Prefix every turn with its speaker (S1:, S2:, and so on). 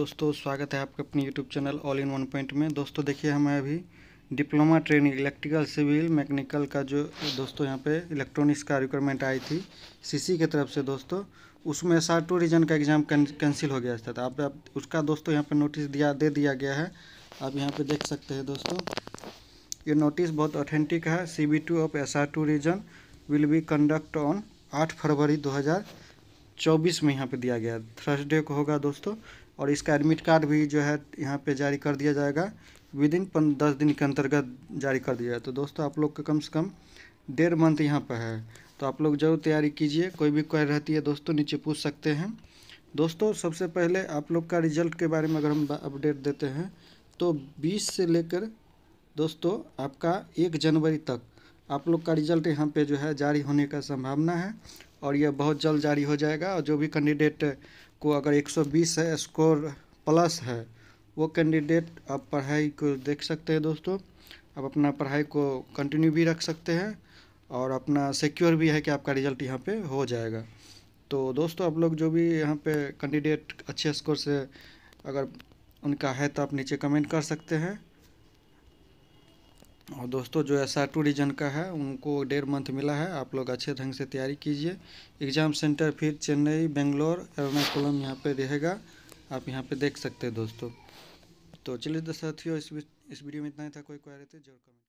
S1: दोस्तों स्वागत है आपका अपने YouTube channel all in one point में दोस्तों देखिए हमें अभी diploma training electrical civil mechanical का जो दोस्तों यहाँ पे इलेक्ट्रॉनिक्स का रिक्वायरमेंट आई थी सीसी की तरफ से दोस्तों उसमें एस आर टू रीजन का एग्ज़ाम कैंसिल हो गया था तो आप, आप उसका दोस्तों यहाँ पे नोटिस दिया दे दिया गया है आप यहाँ पे देख सकते हैं दोस्तों ये नोटिस बहुत ऑथेंटिक है C B two of S R two region will be conduct on आठ फरवरी दो हज़ार चौबीस में यहाँ पे दिया गया थर्सडे को होगा दोस्तों और इसका एडमिट कार्ड भी जो है यहाँ पे जारी कर दिया जाएगा विद इन दस दिन के अंतर्गत जारी कर दिया जाए तो दोस्तों आप लोग का कम से कम डेढ़ मंथ यहाँ पर है तो आप लोग जरूर तैयारी कीजिए कोई भी क्वारी रहती है दोस्तों नीचे पूछ सकते हैं दोस्तों सबसे पहले आप लोग का रिजल्ट के बारे में अगर हम अपडेट देते हैं तो बीस से लेकर दोस्तों आपका एक जनवरी तक आप लोग का रिजल्ट यहाँ पे जो है जारी होने का संभावना है और यह बहुत जल्द जारी हो जाएगा और जो भी कैंडिडेट को अगर 120 है स्कोर प्लस है वो कैंडिडेट आप पढ़ाई को देख सकते हैं दोस्तों आप अपना पढ़ाई को कंटिन्यू भी रख सकते हैं और अपना सिक्योर भी है कि आपका रिजल्ट यहाँ पे हो जाएगा तो दोस्तों आप लोग जो भी यहाँ पे कैंडिडेट अच्छे स्कोर से अगर उनका है तो आप नीचे कमेंट कर सकते हैं और दोस्तों जो एस आर टू रीजन का है उनको डेढ़ मंथ मिला है आप लोग अच्छे ढंग से तैयारी कीजिए एग्ज़ाम सेंटर फिर चेन्नई बेंगलोर एर्नाकुलम यहाँ पे रहेगा आप यहाँ पे देख सकते हैं दोस्तों तो चलिए दोस्तों साथियों इस इस वीडियो में इतना ही था कोई क्वारी थे तो जरूर कमेंट